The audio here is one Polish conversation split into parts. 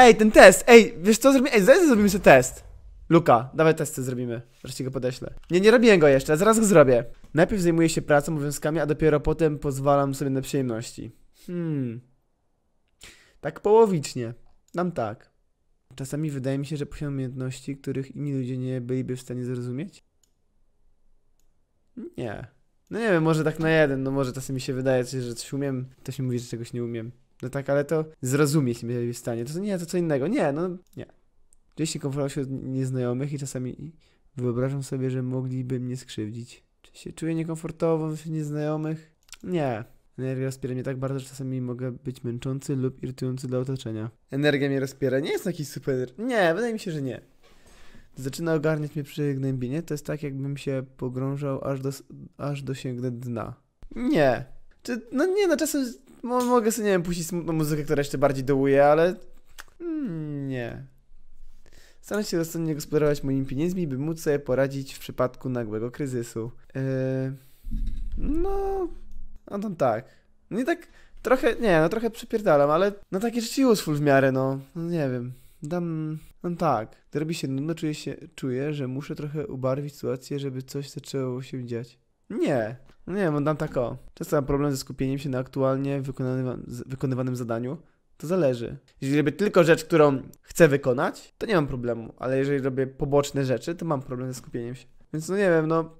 Ej, ten test, ej, wiesz co zrobimy? Ej, zaraz zrobimy sobie test. Luka, dawaj testy zrobimy. Wreszcie go podeślę. Nie, nie robiłem go jeszcze, zaraz go zrobię. Najpierw zajmuję się pracą, obowiązkami, a dopiero potem pozwalam sobie na przyjemności. Hmm. Tak połowicznie. Dam tak. Czasami wydaje mi się, że posiadam umiejętności, których inni ludzie nie byliby w stanie zrozumieć. Nie. No nie wiem, może tak na jeden, no może czasami się wydaje, że coś umiem, ktoś mi mówi, że czegoś nie umiem. No tak, ale to zrozumieć się w stanie. To nie, to co innego. Nie, no nie. się komfortował się od nieznajomych i czasami wyobrażam sobie, że mogliby mnie skrzywdzić. Czy się czuję niekomfortowo wśród nieznajomych? Nie. Energia rozpiera mnie tak bardzo, że czasami mogę być męczący lub irytujący dla otoczenia. Energia mnie rozpiera. Nie jest taki super... Nie, wydaje mi się, że nie. Zaczyna ogarniać mnie przygnębienie. To jest tak, jakbym się pogrążał, aż, do, aż dosięgnę dna. Nie. Czy, no nie, no czasem Mo mogę sobie, nie wiem, puścić smutną muzykę, która jeszcze bardziej dołuje, ale... Mm, nie. Staram się rozsądnie gospodarować moimi pieniędzmi, by móc sobie poradzić w przypadku nagłego kryzysu. Yy... No... No tam tak. No i tak trochę, nie, no trochę przypierdalam, ale no takie rzeczy useful w miarę, no. No nie wiem. Dam... No tak. Gdy robi się nudno, czuję, się, czuję, że muszę trochę ubarwić sytuację, żeby coś zaczęło się dziać. Nie. No nie wiem, dam tak o. Często mam problem ze skupieniem się na aktualnie wykonywanym, wykonywanym zadaniu. To zależy. Jeżeli robię tylko rzecz, którą chcę wykonać, to nie mam problemu, ale jeżeli robię poboczne rzeczy, to mam problem ze skupieniem się. Więc no nie wiem, no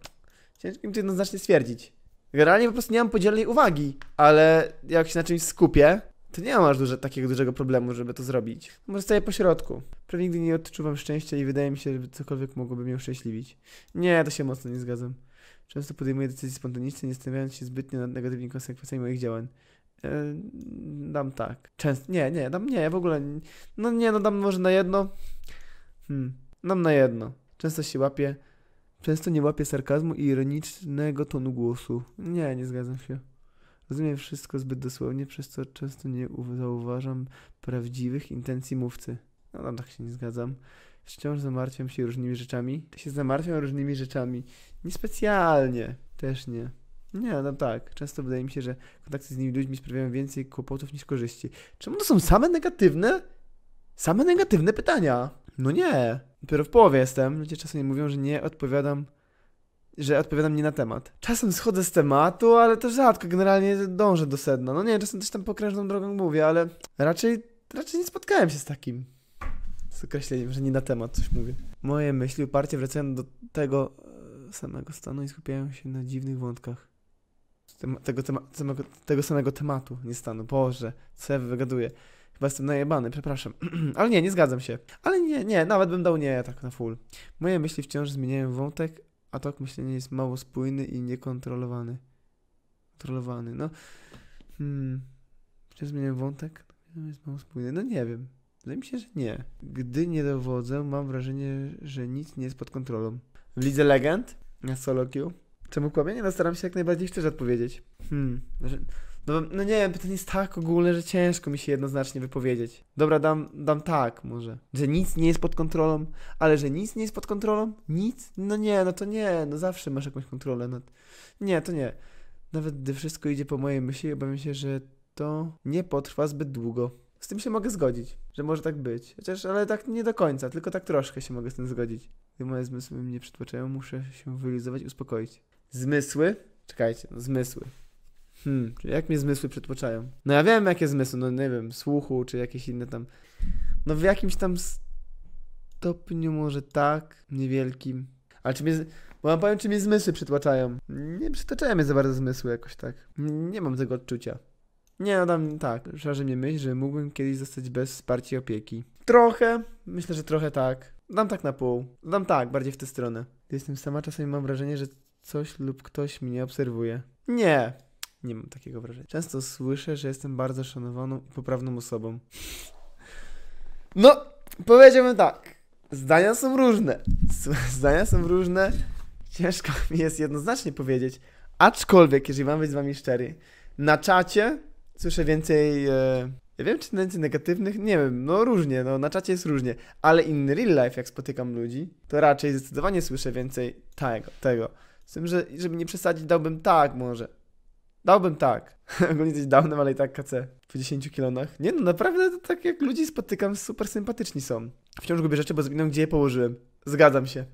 ciężko mi to jednoznacznie stwierdzić. Generalnie po prostu nie mam podzielnej uwagi, ale jak się na czymś skupię, to nie masz duże, takiego dużego problemu, żeby to zrobić. Może staję po środku. Prawie nigdy nie odczuwam szczęścia i wydaje mi się, że cokolwiek mogłoby mnie uszczęśliwić. Nie, to się mocno nie zgadzam. Często podejmuję decyzje spontanicznie, nie stawiając się zbytnio nad negatywnymi konsekwencjami moich działań. E, dam tak. Często. Nie, nie, dam nie, w ogóle. No nie, no dam może na jedno. Hmm, dam na jedno. Często się łapię. Często nie łapię sarkazmu i ironicznego tonu głosu. Nie, nie zgadzam się. Rozumiem wszystko zbyt dosłownie, przez co często nie zauważam prawdziwych intencji mówcy. No tam tak się nie zgadzam. Wciąż zamartwiam się różnymi rzeczami. Tak się zamartwiam różnymi rzeczami. Niespecjalnie. Też nie. Nie, no tak. Często wydaje mi się, że kontakty z innymi ludźmi sprawiają więcej kłopotów niż korzyści. Czemu to są same negatywne? Same negatywne pytania. No nie. Dopiero w połowie jestem. Ludzie czasami mówią, że nie odpowiadam że odpowiadam nie na temat. Czasem schodzę z tematu, ale to rzadko, generalnie dążę do sedna. No nie, czasem też tam pokrężną drogą mówię, ale raczej, raczej nie spotkałem się z takim z określeniem, że nie na temat coś mówię. Moje myśli uparcie wracają do tego e, samego stanu i skupiają się na dziwnych wątkach. Tema, tego, tema, samego, tego samego tematu, nie stanu. Boże, co ja wygaduję. Chyba jestem najebany, przepraszam. Ale nie, nie zgadzam się. Ale nie, nie, nawet bym dał nie tak na full. Moje myśli wciąż zmieniają wątek, a tak myślenie jest mało spójny i niekontrolowany. Kontrolowany, no. Hmm. Czy zmienię wątek? Jest mało spójny. No nie wiem. Wydaje mi się, że nie. Gdy nie dowodzę, mam wrażenie, że nic nie jest pod kontrolą. W Lidze Legend? Na solo queue? Czemu kłamie? Nie, no staram się jak najbardziej szczerze odpowiedzieć. Hmm. No, no nie wiem, pytanie jest tak ogólne, że ciężko mi się jednoznacznie wypowiedzieć. Dobra, dam, dam tak może. Że nic nie jest pod kontrolą, ale że nic nie jest pod kontrolą? Nic? No nie, no to nie, no zawsze masz jakąś kontrolę nad... Nie, to nie. Nawet gdy wszystko idzie po mojej myśli, obawiam się, że to nie potrwa zbyt długo. Z tym się mogę zgodzić, że może tak być. Chociaż, ale tak nie do końca, tylko tak troszkę się mogę z tym zgodzić. Gdy moje zmysły mnie przytłaczają, muszę się wyluzować i uspokoić. Zmysły? Czekajcie, no zmysły. Hmm, jak mnie zmysły przytłaczają? No ja wiem jakie zmysły, no nie wiem, słuchu czy jakieś inne tam. No w jakimś tam stopniu może tak, niewielkim. Ale czy mnie... Z... Bo wam powiem, czy mnie zmysły przytłaczają. Nie przytłaczają mnie za bardzo zmysły jakoś tak. Nie mam tego odczucia. Nie, no tam tak, szarzy mnie myśl, że mógłbym kiedyś zostać bez wsparcia i opieki. Trochę, myślę, że trochę tak. Dam tak na pół. Dam tak, bardziej w tę stronę. Gdy jestem sama, czasami mam wrażenie, że coś lub ktoś mnie obserwuje. Nie, nie mam takiego wrażenia. Często słyszę, że jestem bardzo szanowaną i poprawną osobą. No, powiedziałbym tak. Zdania są różne. Zdania są różne. Ciężko mi jest jednoznacznie powiedzieć. Aczkolwiek, jeżeli mam być z wami szczery, na czacie słyszę więcej. E, ja wiem, czy tendencji negatywnych, nie wiem, no różnie, no na czacie jest różnie, ale in real life, jak spotykam ludzi, to raczej zdecydowanie słyszę więcej tego. tego. Z tym, że żeby nie przesadzić, dałbym tak może. Dałbym tak. Ogólnie coś downem, ale i tak KC. Po 10 kilonach. Nie no, naprawdę to tak jak ludzi spotykam, super sympatyczni są. Wciąż gubię rzeczy, bo zginą gdzie je położyłem. Zgadzam się.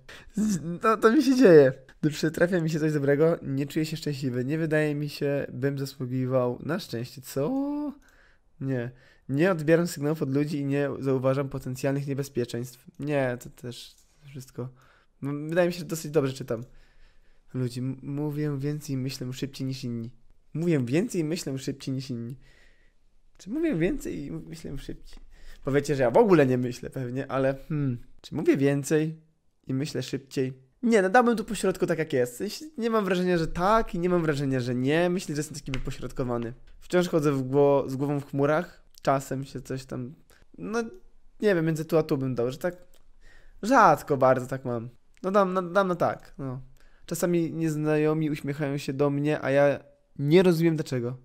To, to mi się dzieje. Gdy trafia mi się coś dobrego, nie czuję się szczęśliwy. Nie wydaje mi się, bym zasługiwał na szczęście. Co? Nie. Nie odbieram sygnałów od ludzi i nie zauważam potencjalnych niebezpieczeństw. Nie, to też wszystko. Wydaje mi się, że dosyć dobrze czytam ludzi. Mówię więcej i myślę szybciej niż inni. Mówię więcej i myślę szybciej niż inni. Czy mówię więcej i myślę szybciej? Powiecie, że ja w ogóle nie myślę pewnie, ale hmm, czy mówię więcej i myślę szybciej? Nie, nadałbym no tu pośrodku tak jak jest. Nie mam wrażenia, że tak i nie mam wrażenia, że nie. Myślę, że jestem taki wypośrodkowany. Wciąż chodzę gło z głową w chmurach. Czasem się coś tam... No, nie wiem, między tu a tu bym dał, że tak... Rzadko bardzo tak mam. No dam, no, dam na no tak, no. Czasami nieznajomi uśmiechają się do mnie, a ja nie rozumiem dlaczego.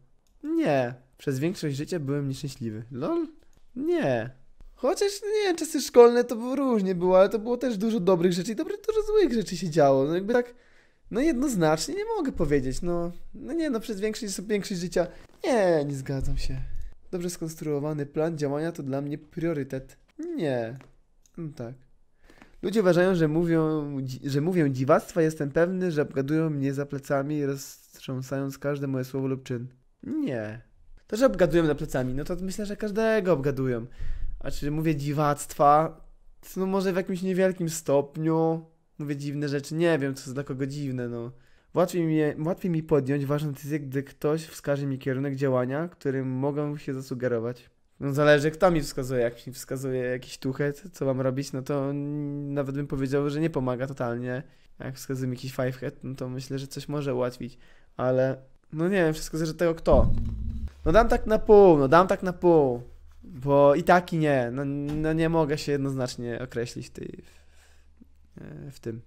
Nie. Przez większość życia byłem nieszczęśliwy. Lol? Nie. Chociaż, nie czasy szkolne to było różnie było, ale to było też dużo dobrych rzeczy i dużo złych rzeczy się działo. No jakby tak, no jednoznacznie nie mogę powiedzieć, no. No nie, no przez większość, większość życia... Nie, nie zgadzam się. Dobrze skonstruowany plan działania to dla mnie priorytet. Nie. No tak. Ludzie uważają, że mówią, że mówią dziwactwa, jestem pewny, że obgadują mnie za plecami, roztrząsając każde moje słowo lub czyn. Nie. To, że obgadują za plecami, no to myślę, że każdego obgadują. A czy mówię dziwactwa? No może w jakimś niewielkim stopniu. Mówię dziwne rzeczy, nie wiem, co jest dla kogo dziwne, no. Łatwiej mi, łatwiej mi podjąć ważną decyzję, gdy ktoś wskaże mi kierunek działania, którym mogę się zasugerować. No zależy kto mi wskazuje, jak mi wskazuje jakiś tuchet, co mam robić, no to nawet bym powiedział, że nie pomaga totalnie. Jak wskazuje mi jakiś fivehead, no to myślę, że coś może ułatwić, ale no nie wiem, wszystko zależy od tego kto. No dam tak na pół, no dam tak na pół, bo i tak i nie, no, no nie mogę się jednoznacznie określić w, tej, w, w tym.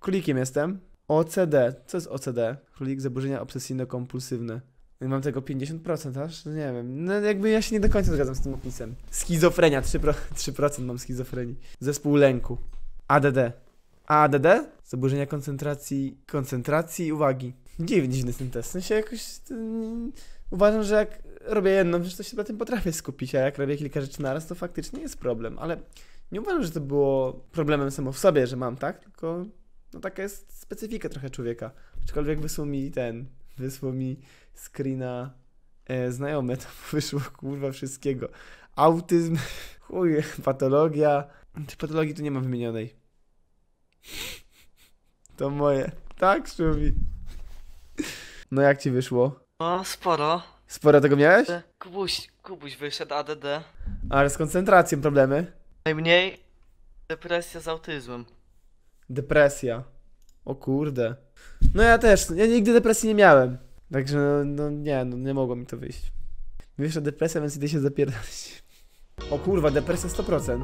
Kulikiem jestem. OCD. Co jest OCD? Królik zaburzenia obsesyjno-kompulsywne. Mam tego 50% aż? No nie wiem. No jakby ja się nie do końca zgadzam z tym opisem. Schizofrenia. 3%, 3% mam schizofrenii. Zespół lęku. ADD. ADD? Zaburzenia koncentracji... Koncentracji i uwagi. Dziwny, dziwny ten test. W sensie jakoś... Mm, uważam, że jak robię jedną rzecz, to się na tym potrafię skupić, a jak robię kilka rzeczy naraz, to faktycznie jest problem, ale nie uważam, że to było problemem samo w sobie, że mam, tak? Tylko no taka jest specyfika trochę człowieka. Aczkolwiek wysłał mi ten, wysłał mi screena e, znajome, to wyszło kurwa wszystkiego. Autyzm, chuj, patologia. Czy patologii tu nie ma wymienionej? To moje. Tak, Szumi. No jak ci wyszło? No, sporo. Sporo tego miałeś? E, Kubuś, Kubuś wyszedł ADD. Ale z koncentracją problemy? Najmniej depresja z autyzmem. Depresja. O kurde. No ja też, ja nigdy depresji nie miałem. Także no, no nie, no nie mogło mi to wyjść. że depresja, więc idę się zapierdać. O kurwa, depresja 100%.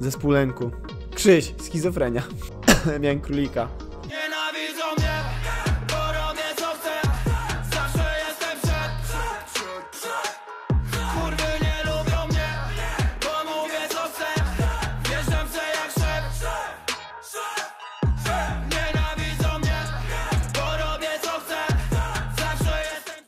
Zespół lęku. Krzyś, schizofrenia. Miałem królika.